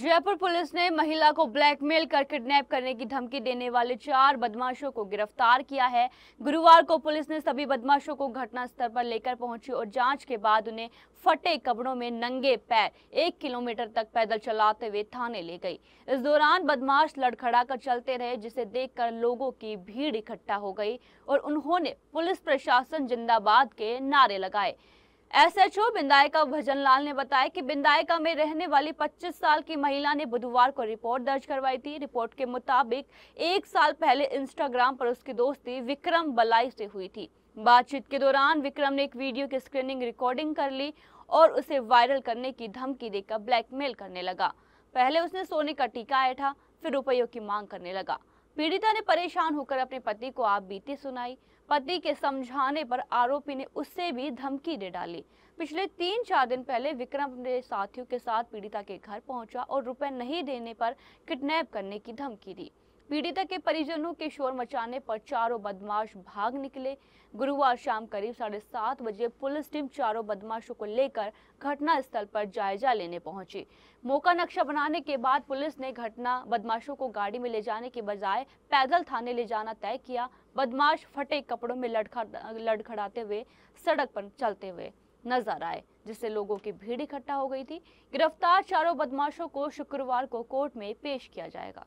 Jaipur police ने महिला को ब्लैकमेल कर किडनैप करने की धमकी देने वाले चार बदमाशों को गिरफ्तार किया है गुरुवार को पुलिस ने सभी बदमाशों को घटनास्थल पर लेकर पहुंची और जांच के बाद उन्हें फटे कपड़ों में नंगे पैर एक किलोमीटर तक पैदल चलाते हुए थाने ले गई इस दौरान बदमाश लड़खड़ा कर चलते रहे जिसे देख लोगों की भीड़ इकट्ठा हो गई और उन्होंने पुलिस प्रशासन जिंदाबाद के नारे लगाए एसएचओ बिंदायका भजन लाल ने बताया कि बिंदायका में रहने वाली 25 साल की महिला ने बुधवार को रिपोर्ट दर्ज करवाई थी रिपोर्ट के मुताबिक एक साल पहले इंस्टाग्राम पर उसकी दोस्ती विक्रम बलाई से हुई थी बातचीत के दौरान विक्रम ने एक वीडियो की स्क्रीनिंग रिकॉर्डिंग कर ली और उसे वायरल करने की धमकी देकर ब्लैकमेल करने लगा पहले उसने सोने का टीका आया था फिर रुपयों की मांग करने लगा पीड़िता ने परेशान होकर अपने पति को आप बीती सुनाई पति के समझाने पर आरोपी ने उससे भी धमकी दे डाली पिछले तीन चार दिन पहले विक्रम अपने साथियों के साथ पीड़िता के घर पहुंचा और रुपए नहीं देने पर किडनैप करने की धमकी दी पीड़िता के परिजनों के शोर मचाने पर चारों बदमाश भाग निकले गुरुवार शाम करीब साढ़े सात बजे पुलिस टीम चारों बदमाशों को लेकर घटना स्थल पर जायजा लेने पहुंची मौका नक्शा बनाने के बाद पुलिस ने घटना बदमाशों को गाड़ी में ले जाने के बजाय पैदल थाने ले जाना तय किया बदमाश फटे कपड़ों में लड़खड़ लड़खड़ाते हुए सड़क पर चलते हुए नजर आए जिससे लोगों की भीड़ इकट्ठा हो गई थी गिरफ्तार चारों बदमाशों को शुक्रवार को कोर्ट में पेश किया जाएगा